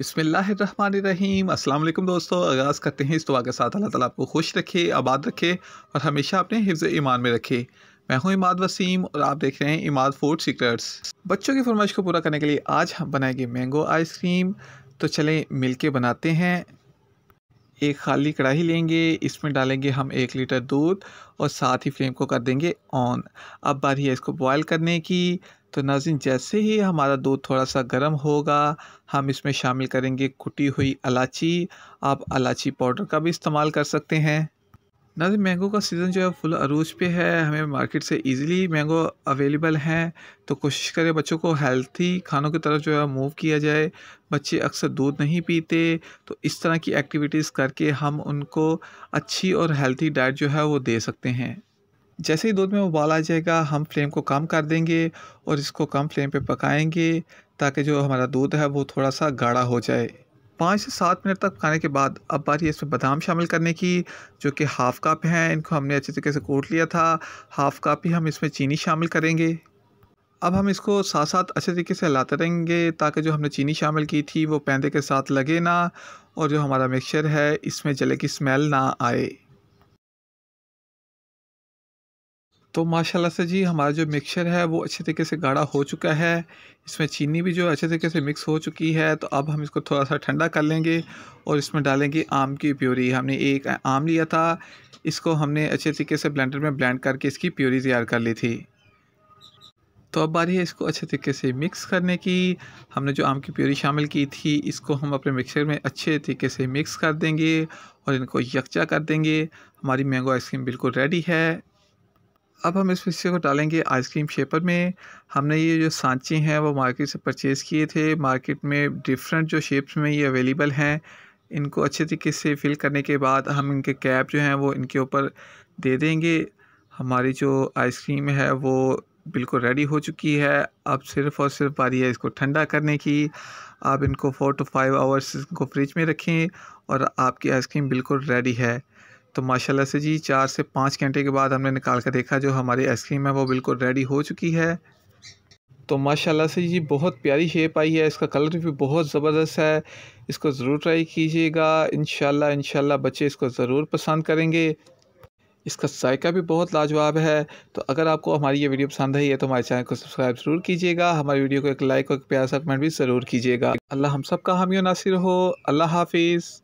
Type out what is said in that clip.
अस्सलाम वालेकुम दोस्तों आगाज़ करते हैं इस दुआ के साथ अल्लाह ताला आपको खुश रखे आबाद रखे और हमेशा अपने हिफ्ज़ ईमान में रखे मैं हूं इमाद वसीम और आप देख रहे हैं इमाद फूड सीक्रेट्स बच्चों की फरमाइश को पूरा करने के लिए आज हम बनाएंगे मैंगो आइसक्रीम तो चलें मिल के बनाते हैं एक खाली कढ़ाई लेंगे इसमें डालेंगे हम एक लीटर दूध और साथ ही फ्लेम को कर देंगे ऑन अब बारी है इसको बॉयल करने की तो नाजिन जैसे ही हमारा दूध थोड़ा सा गर्म होगा हम इसमें शामिल करेंगे कुटी हुई अलाची आप अलाची पाउडर का भी इस्तेमाल कर सकते हैं नाजिन मैंगो का सीज़न जो है फुल अरूज पे है हमें मार्केट से इजीली मैंगो अवेलेबल हैं तो कोशिश करें बच्चों को हेल्थी खानों की तरफ जो है मूव किया जाए बच्चे अक्सर दूध नहीं पीते तो इस तरह की एक्टिविटीज़ करके हम उनको अच्छी और हेल्थी डाइट जो है वो दे सकते हैं जैसे ही दूध में उबाल आ जाएगा हम फ्लेम को कम कर देंगे और इसको कम फ्लेम पे पकाएंगे ताकि जो हमारा दूध है वो थोड़ा सा गाढ़ा हो जाए पाँच से सात मिनट तक पकाने के बाद अब बारी इसमें बादाम शामिल करने की जो कि हाफ़ कप हैं इनको हमने अच्छे तरीके से कोट लिया था हाफ़ कप ही हम इसमें चीनी शामिल करेंगे अब हम इसको साथ साथ अच्छे तरीके से हिलाते रहेंगे ताकि जो हमने चीनी शामिल की थी वो पैंदे के साथ लगे ना और जो हमारा मिक्सचर है इसमें जले की स्मेल ना आए तो माशाल्लाह से जी हमारा जो मिक्सचर है वो अच्छे तरीके से गाढ़ा हो चुका है इसमें चीनी भी जो अच्छे तरीके से मिक्स हो चुकी है तो अब हम इसको थोड़ा सा ठंडा कर लेंगे और इसमें डालेंगे आम की प्योरी हमने एक आम लिया था इसको हमने अच्छे तरीके से ब्लेंडर में ब्लेंड करके इसकी प्योरी तैयार कर ली थी तो अब बारी है इसको अच्छे तरीके से मिक्स करने की हमने जो आम की प्योरी शामिल की थी इसको हम अपने मिक्सर में अच्छे तरीके से मिक्स कर देंगे और इनको यकजा कर देंगे हमारी मैंगो आइसक्रीम बिल्कुल रेडी है अब हम इस हिस्से को डालेंगे आइसक्रीम शेपर में हमने ये जो सांचे हैं वो मार्केट से परचेज़ किए थे मार्केट में डिफरेंट जो शेप्स में ये अवेलेबल हैं इनको अच्छे तरीके से फिल करने के बाद हम इनके कैप जो हैं वो इनके ऊपर दे देंगे हमारी जो आइसक्रीम है वो बिल्कुल रेडी हो चुकी है अब सिर्फ़ और सिर्फ बारी है इसको ठंडा करने की आप इनको फ़ोर टू फाइव आवर्स इनको फ्रिज में रखें और आपकी आइसक्रीम बिल्कुल रेडी है तो माशाल्लाह से जी चार से पाँच घंटे के बाद हमने निकाल कर देखा जो हमारी आइसक्रीम है वो बिल्कुल रेडी हो चुकी है तो माशाल्लाह से जी बहुत प्यारी शेप आई है इसका कलर भी बहुत ज़बरदस्त है इसको ज़रूर ट्राई कीजिएगा इन इंशाल्लाह बच्चे इसको ज़रूर पसंद करेंगे इसका जायका भी बहुत लाजवाब है तो अगर आपको हमारी ये वीडियो पसंद आई है तो हमारे चैनल को सब्सक्राइब ज़रूर कीजिएगा हमारी वीडियो को एक लाइक और एक प्यारा सा कमेंट भी ज़रूर कीजिएगा अल्लाह हम सब का हामी नासिर हो अल्लाह हाफिज़